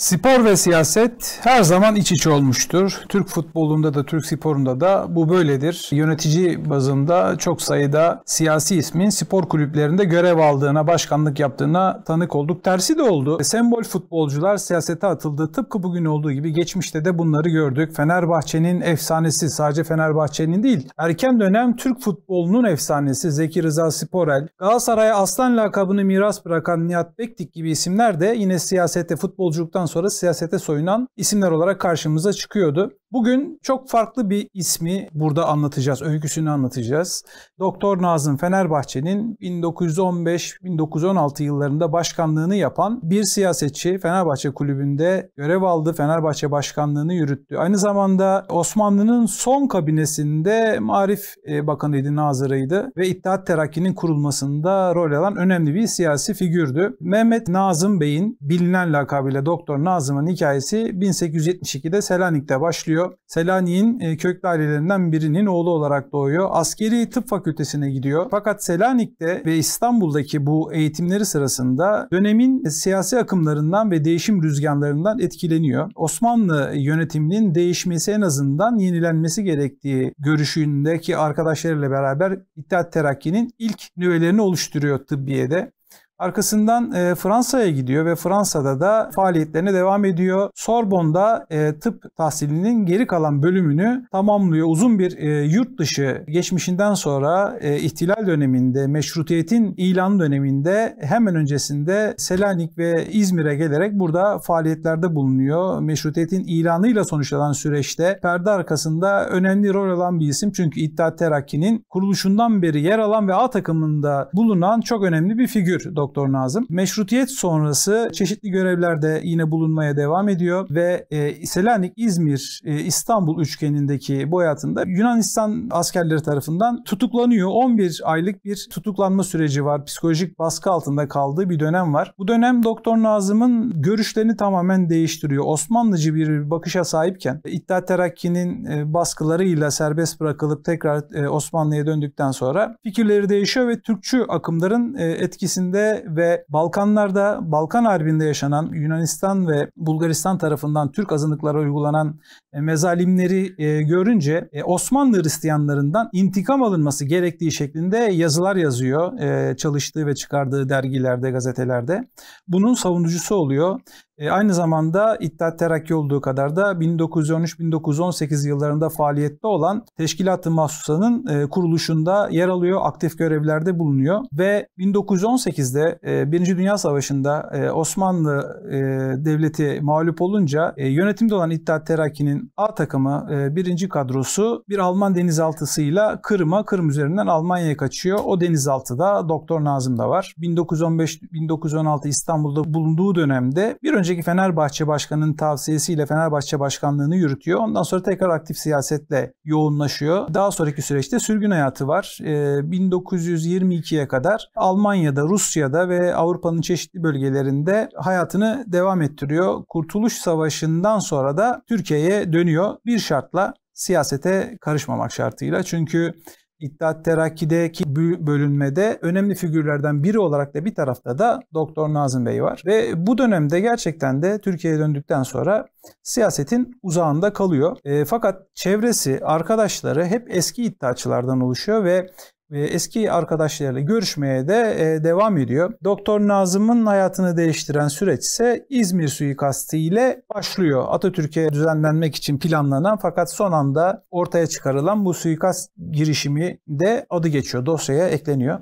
Spor ve siyaset her zaman iç içe olmuştur. Türk futbolunda da Türk sporunda da bu böyledir. Yönetici bazında çok sayıda siyasi ismin spor kulüplerinde görev aldığına, başkanlık yaptığına tanık olduk. Tersi de oldu. Sembol futbolcular siyasete atıldı. Tıpkı bugün olduğu gibi geçmişte de bunları gördük. Fenerbahçe'nin efsanesi sadece Fenerbahçe'nin değil. Erken dönem Türk futbolunun efsanesi Zeki Rıza Sporel, Galatasaray'a aslan lakabını miras bırakan Nihat Bektik gibi isimler de yine siyasette futbolculuktan sonra siyasete soyunan isimler olarak karşımıza çıkıyordu. Bugün çok farklı bir ismi burada anlatacağız, öyküsünü anlatacağız. Doktor Nazım Fenerbahçe'nin 1915-1916 yıllarında başkanlığını yapan bir siyasetçi Fenerbahçe Kulübü'nde görev aldı, Fenerbahçe başkanlığını yürüttü. Aynı zamanda Osmanlı'nın son kabinesinde Marif e, Bakanıydı, Nazırıydı ve İttihat Terakki'nin kurulmasında rol alan önemli bir siyasi figürdü. Mehmet Nazım Bey'in bilinen lakabıyla Doktor Nazım'ın hikayesi 1872'de Selanik'te başlıyor doğuyor. Selanik'in e, köklü ailelerinden birinin oğlu olarak doğuyor. Askeri Tıp Fakültesine gidiyor. Fakat Selanik'te ve İstanbul'daki bu eğitimleri sırasında dönemin siyasi akımlarından ve değişim rüzgarlarından etkileniyor. Osmanlı yönetiminin değişmesi en azından yenilenmesi gerektiği görüşündeki arkadaşlarıyla beraber İttihat Terakki'nin ilk nüvelerini oluşturuyor tıbbiyede. Arkasından e, Fransa'ya gidiyor ve Fransa'da da faaliyetlerine devam ediyor. Sorbon'da e, tıp tahsilinin geri kalan bölümünü tamamlıyor. Uzun bir e, yurt dışı geçmişinden sonra ihtilal döneminde, meşrutiyetin ilan döneminde hemen öncesinde Selanik ve İzmir'e gelerek burada faaliyetlerde bulunuyor. Meşrutiyetin ilanıyla sonuçlanan süreçte perde arkasında önemli rol alan bir isim. Çünkü İttihat Terakki'nin kuruluşundan beri yer alan ve A takımında bulunan çok önemli bir figür. Doktor Nazım. Meşrutiyet sonrası çeşitli görevlerde yine bulunmaya devam ediyor ve e, Selanik, İzmir, e, İstanbul üçgenindeki bu hayatında Yunanistan askerleri tarafından tutuklanıyor. 11 aylık bir tutuklanma süreci var. Psikolojik baskı altında kaldığı bir dönem var. Bu dönem Doktor Nazım'ın görüşlerini tamamen değiştiriyor. Osmanlıcı bir bakışa sahipken İttihat Terakki'nin e, baskılarıyla serbest bırakılıp tekrar e, Osmanlı'ya döndükten sonra fikirleri değişiyor ve Türkçü akımların etkisinde ve Balkanlarda Balkan Harbi'nde yaşanan Yunanistan ve Bulgaristan tarafından Türk azınlıklara uygulanan e, mezalimleri e, görünce e, Osmanlı Hristiyanlarından intikam alınması gerektiği şeklinde yazılar yazıyor çalıştığı ve çıkardığı dergilerde, gazetelerde. Bunun savunucusu oluyor. E, aynı zamanda İttihat Terakki olduğu kadar da 1913-1918 yıllarında faaliyette olan Teşkilat-ı Mahsusa'nın e, kuruluşunda yer alıyor, aktif görevlerde bulunuyor ve 1918'de e, Birinci Dünya Savaşı'nda e, Osmanlı e, Devleti mağlup olunca e, yönetimde olan İttihat Terakki'nin A takımı e, birinci kadrosu bir Alman denizaltısıyla Kırım'a, Kırım üzerinden Almanya'ya kaçıyor. O denizaltıda Doktor Nazım da var. 1915-1916 İstanbul'da bulunduğu dönemde bir önce önceki Fenerbahçe Başkanı'nın tavsiyesiyle Fenerbahçe Başkanlığı'nı yürütüyor. Ondan sonra tekrar aktif siyasetle yoğunlaşıyor. Daha sonraki süreçte sürgün hayatı var. 1922'ye ee, kadar Almanya'da, Rusya'da ve Avrupa'nın çeşitli bölgelerinde hayatını devam ettiriyor. Kurtuluş Savaşı'ndan sonra da Türkiye'ye dönüyor. Bir şartla siyasete karışmamak şartıyla. Çünkü İttihat Terakki'deki bölünmede önemli figürlerden biri olarak da bir tarafta da Doktor Nazım Bey var. Ve bu dönemde gerçekten de Türkiye'ye döndükten sonra siyasetin uzağında kalıyor. E, fakat çevresi, arkadaşları hep eski iddiaçılardan oluşuyor ve eski arkadaşlarıyla görüşmeye de e, devam ediyor. Doktor Nazım'ın hayatını değiştiren süreç ise İzmir suikastı ile başlıyor. Atatürk'e düzenlenmek için planlanan fakat son anda ortaya çıkarılan bu suikast girişimi de adı geçiyor. Dosyaya ekleniyor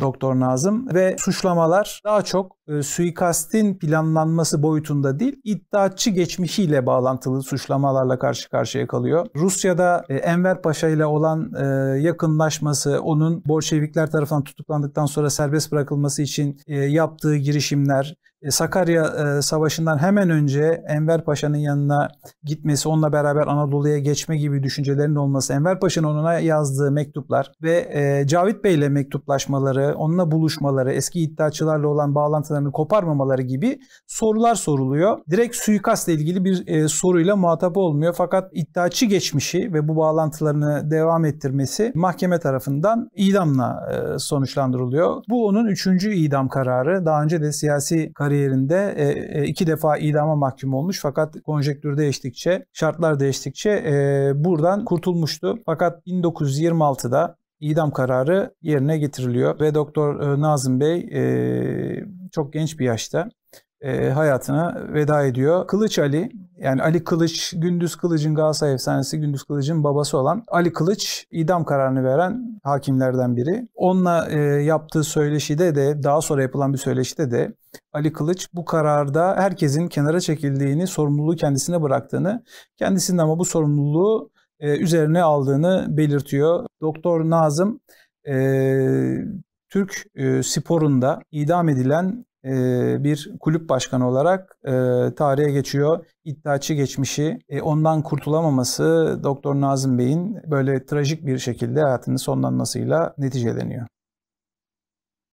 Doktor Nazım ve suçlamalar daha çok e, suikastin planlanması boyutunda değil iddiatçı geçmişiyle bağlantılı suçlamalarla karşı karşıya kalıyor. Rusya'da e, Enver Paşa ile olan yakınlaşması, onu onun Bolşevikler tarafından tutuklandıktan sonra serbest bırakılması için e, yaptığı girişimler, e, Sakarya e, Savaşı'ndan hemen önce Enver Paşa'nın yanına gitmesi, onunla beraber Anadolu'ya geçme gibi düşüncelerinin olması, Enver Paşa'nın ona yazdığı mektuplar ve e, Cavit Bey'le mektuplaşmaları, onunla buluşmaları, eski iddiaçılarla olan bağlantılarını koparmamaları gibi sorular soruluyor. Direkt suikastla ilgili bir soruyla muhatap olmuyor fakat iddiaçı geçmişi ve bu bağlantılarını devam ettirmesi mahkeme tarafından idamla sonuçlandırılıyor. Bu onun üçüncü idam kararı. Daha önce de siyasi kar kariyerinde e, e, iki defa idama mahkum olmuş fakat konjektür değiştikçe, şartlar değiştikçe e, buradan kurtulmuştu. Fakat 1926'da idam kararı yerine getiriliyor ve Doktor e, Nazım Bey e, çok genç bir yaşta e, hayatına veda ediyor. Kılıç Ali yani Ali Kılıç, Gündüz Kılıç'ın Galatasaray efsanesi Gündüz Kılıç'ın babası olan Ali Kılıç idam kararını veren hakimlerden biri. Onunla e, yaptığı söyleşide de daha sonra yapılan bir söyleşide de Ali Kılıç bu kararda herkesin kenara çekildiğini, sorumluluğu kendisine bıraktığını, kendisinin ama bu sorumluluğu e, üzerine aldığını belirtiyor. Doktor Nazım e, Türk e, sporunda idam edilen e, bir kulüp başkanı olarak e, tarihe geçiyor. İddiaçı geçmişi, e, ondan kurtulamaması Doktor Nazım Bey'in böyle trajik bir şekilde hayatının sonlanmasıyla neticeleniyor.